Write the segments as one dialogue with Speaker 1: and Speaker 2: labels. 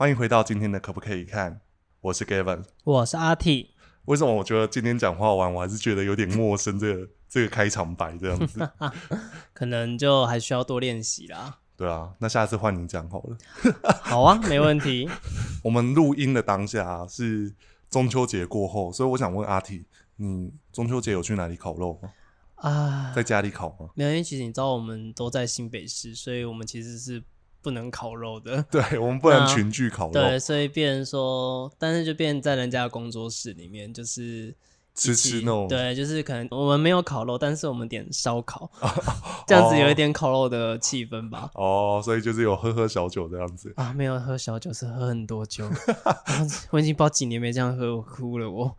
Speaker 1: 欢迎回到今天的《可不可以看》，我是 Gavin，我是阿 T。为什么我觉得今天讲话完，我还是觉得有点陌生？这个 这个开场白这样
Speaker 2: 子，可能就还需要多练
Speaker 1: 习啦。对啊，那下次换你讲好了。好啊，没问题。我们录音的当下是中秋节过后，所以我想问阿 T，你中秋节有去哪里烤肉吗？啊，在家里烤吗？
Speaker 2: 没有，因为其实你知道我们都在新北市，所以我们其实是。不能烤肉的，对我们不能群聚烤肉，对，所以变说，但是就变在人家的工作室里面，就是吃吃弄，对，就是可能我们没有烤肉，但是我们点烧烤，这样子有一点烤肉的气氛吧。
Speaker 1: 哦，所以就是有喝喝小酒这样子
Speaker 2: 啊，没有喝小酒，是喝很多酒，我已经包几年没这样喝，我哭了，我。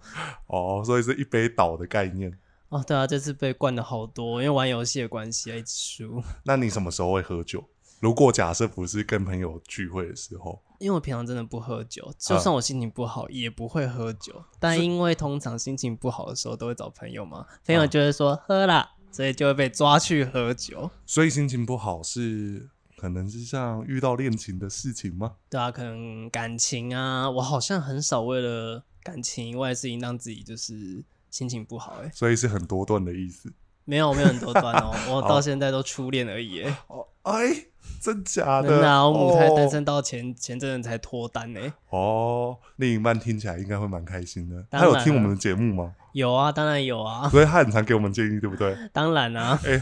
Speaker 1: 哦，所以是一杯倒的概念。
Speaker 2: 哦，对啊，这次被灌了好多，因为玩游戏的关系一直输。
Speaker 1: 那你什么时候会喝酒？如果假设不是跟朋友聚会的时候，
Speaker 2: 因为我平常真的不喝酒，就算我心情不好也不会喝酒。但因为通常心情不好的时候都会找朋友嘛，
Speaker 1: 朋友就会说喝啦，所以就会被抓去喝酒。所以心情不好是可能是像遇到恋情的事情吗？对啊，可能感情啊，
Speaker 2: 我好像很少为了感情以外的事情让自己就是心情不好哎。
Speaker 1: 所以是很多段的意思？没有没有很多段哦，我到现
Speaker 2: 在都初恋而已。哦哎。真假的，那、我母胎单身到前前阵子才脱单呢。
Speaker 1: 哦，另一半听起来应该会蛮开心的。他有听我们的节目吗？
Speaker 2: 有啊，当然有啊。所以他
Speaker 1: 很常给我们建议，对不对？当然啊。哎。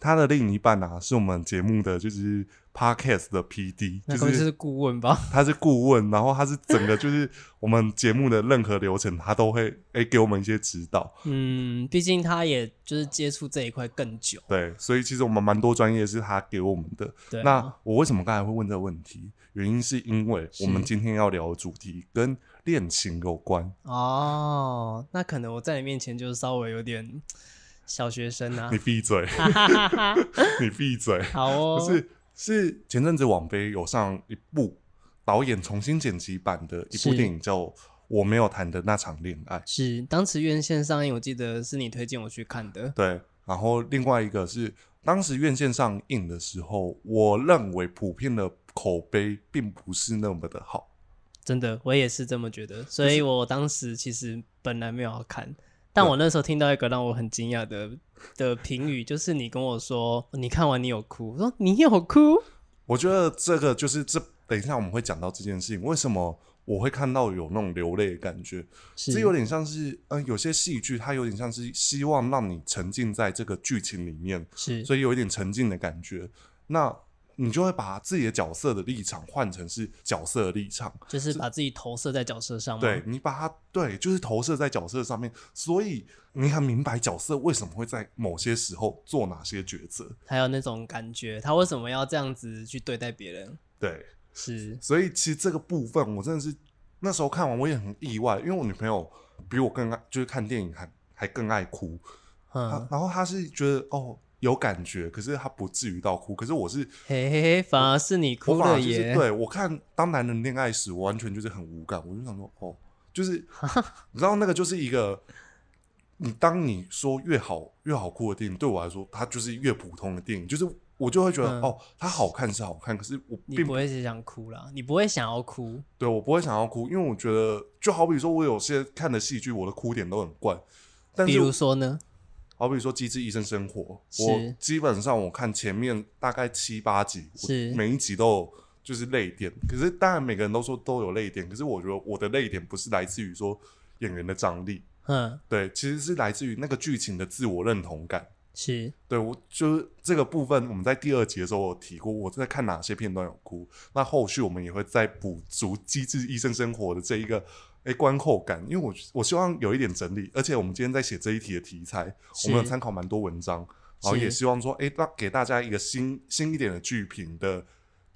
Speaker 1: 他的另一半啊，是我们节目的就是 podcast 的 P D，就是顾问吧。他是顾问，然后他是整个就是我们节目的任何流程，他都会哎给我们一些指导。
Speaker 2: 嗯，毕竟他也就是接触这一块更久，
Speaker 1: 对，所以其实我们蛮多专业是他给我们的。那我为什么刚才会问这个问题？原因是因为我们今天要聊的主题跟恋情有关。
Speaker 2: 哦，那可能我在你面前就是稍微有点。小学生啊！你闭嘴！
Speaker 1: 你闭嘴！好哦。是是，前阵子网飞有上一部导演重新剪辑版的一部电影，叫《我没有谈的那场恋爱》。是
Speaker 2: 当时院线上映，我记得是你推荐我去看的。
Speaker 1: 对。然后另外一个是当时院线上映的时候，我认为普遍的口碑并不是那么的好。真的，
Speaker 2: 我也是这么觉得。所以我当时其实本来没有看。但我那时候听到一个让我很惊讶的的评语，就是你跟我说你看完你有哭，说你
Speaker 1: 有哭。我觉得这个就是这，等一下我们会讲到这件事情，为什么我会看到有那种流泪的感觉，这有点像是嗯，有些戏剧它有点像是希望让你沉浸在这个剧情里面，是所以有一点沉浸的感觉。那。你就会把自己的角色的立场换成是角色的立场，就是把自己投射在角色上面。对，你把它对，就是投射在角色上面，所以你很明白角色为什么会在某些时候做哪些抉择，
Speaker 2: 还有那种感觉，他为什么要这样子去对待别人？对，是。
Speaker 1: 所以其实这个部分，我真的是那时候看完我也很意外，因为我女朋友比我更爱，就是看电影还还更爱哭，嗯，然后她是觉得哦。有感觉，可是他不至于到哭。可是我是，嘿嘿，嘿，反而是你哭的严。对我看，当男人恋爱时，完全就是很无感。我就想说，哦，就是，你知道那个就是一个，你当你说越好越好哭的电影，对我来说，它就是越普通的电影。就是我就会觉得，哦，它好看是好看，可是我你不
Speaker 2: 会想哭啦，你不会想要哭。
Speaker 1: 对我不会想要哭，因为我觉得，就好比说我有些看的戏剧，我的哭点都很怪。
Speaker 2: 但是，比如说呢？
Speaker 1: 好比说《机智医生生活》，我基本上我看前面大概七八集，每一集都有就是泪点。可是当然每个人都说都有泪点，可是我觉得我的泪点不是来自于说演员的张力，嗯，对，其实是来自于那个剧情的自我认同感。是，对我就是这个部分，我们在第二集的时候我提过，我在看哪些片段有哭。那后续我们也会再补足《机智医生生活》的这一个。哎，观后感，因为我我希望有一点整理，而且我们今天在写这一题的题材，我们有参考蛮多文章，然后也希望说，哎，大给大家一个新新一点的剧评的，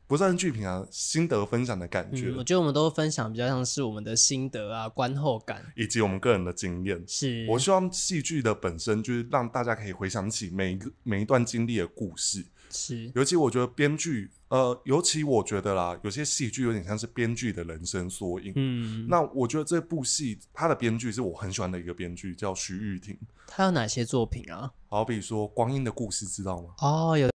Speaker 1: 不算剧评啊，心得分享的感觉。我觉得我们都分享比较像是我们的心得啊，观后感，以及我们个人的经验。是，我希望戏剧的本身就是让大家可以回想起每一个每一段经历的故事。是，尤其我觉得编剧，呃，尤其我觉得啦，有些戏剧有点像是编剧的人生缩影。嗯，那我觉得这部戏它的编剧是我很喜欢的一个编剧，叫徐玉婷。他有哪些作品啊？好比说《光阴的故事》，知道吗？哦，有。